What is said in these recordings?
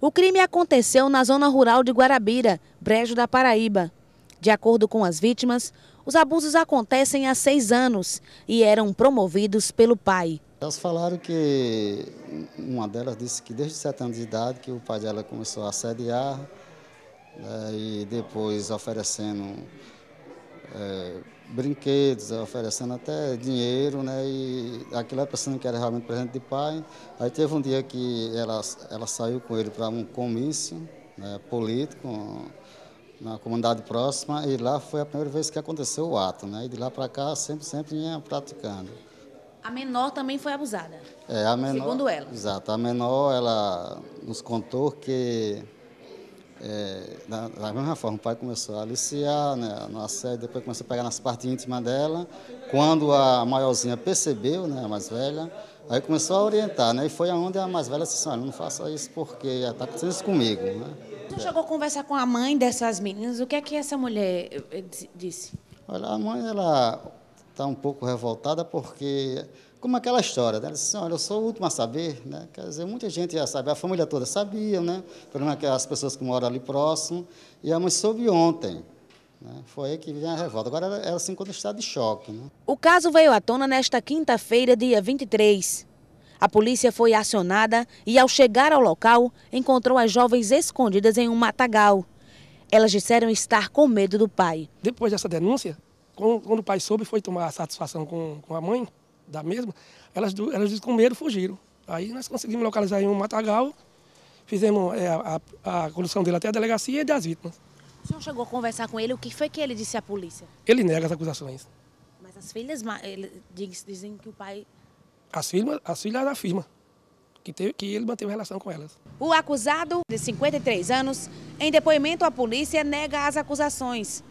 O crime aconteceu na zona rural de Guarabira, Brejo da Paraíba. De acordo com as vítimas, os abusos acontecem há seis anos e eram promovidos pelo pai. Elas falaram que uma delas disse que desde sete anos de idade que o pai dela começou a assediar né, e depois oferecendo é, brinquedos, é, oferecendo até dinheiro, né? E aquilo era é pensando que era realmente presente de pai. Aí teve um dia que ela, ela saiu com ele para um comício né, político na comunidade próxima e lá foi a primeira vez que aconteceu o ato, né? E de lá para cá sempre, sempre ia praticando. A menor também foi abusada. É, a menor. Segundo ela. Exato, a menor ela nos contou que é, da, da, mesma forma, o pai começou a aliciar né, no assédio, depois começou a pegar nas partes íntimas dela. Quando a maiorzinha percebeu, né, a mais velha, aí começou a orientar, né? E foi aonde a mais velha disse assim, não faça isso porque está acontecendo isso comigo, né? Você chegou a conversar com a mãe dessas meninas, o que é que essa mulher eh, eh, disse? Olha, a mãe, ela está um pouco revoltada porque, como aquela história, né? Ela disse, assim, olha, eu sou o último a saber, né? Quer dizer, muita gente já sabe, a família toda sabia, né? Pelo menos é as pessoas que moram ali próximo. E a mãe soube ontem. Né? Foi aí que vem a revolta. Agora ela, ela se encontra em estado de choque. Né? O caso veio à tona nesta quinta-feira, dia 23. A polícia foi acionada e, ao chegar ao local, encontrou as jovens escondidas em um matagal. Elas disseram estar com medo do pai. Depois dessa denúncia, quando o pai soube, foi tomar satisfação com, com a mãe da mesma, elas, elas com medo fugiram. Aí nós conseguimos localizar em um matagal, fizemos é, a, a condução dele até a delegacia e das vítimas. O senhor chegou a conversar com ele, o que foi que ele disse à polícia? Ele nega as acusações. Mas as filhas dizem que o pai... As filhas, as filhas afirmam que, teve, que ele manteve relação com elas. O acusado, de 53 anos, em depoimento à polícia, nega as acusações.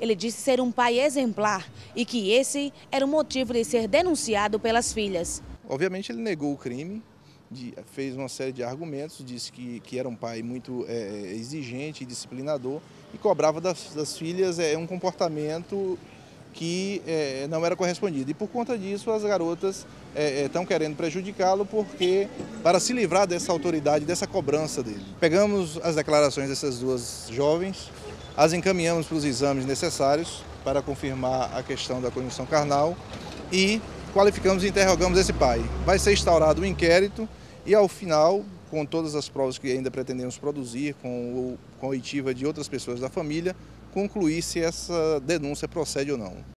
Ele disse ser um pai exemplar e que esse era o motivo de ser denunciado pelas filhas. Obviamente ele negou o crime, fez uma série de argumentos, disse que, que era um pai muito é, é, exigente e disciplinador e cobrava das, das filhas é, um comportamento que é, não era correspondido. E por conta disso, as garotas estão é, é querendo prejudicá-lo porque para se livrar dessa autoridade, dessa cobrança dele. Pegamos as declarações dessas duas jovens, as encaminhamos para os exames necessários para confirmar a questão da condição carnal e qualificamos e interrogamos esse pai. Vai ser instaurado um inquérito e ao final, com todas as provas que ainda pretendemos produzir, com, o, com a oitiva de outras pessoas da família, concluir se essa denúncia procede ou não.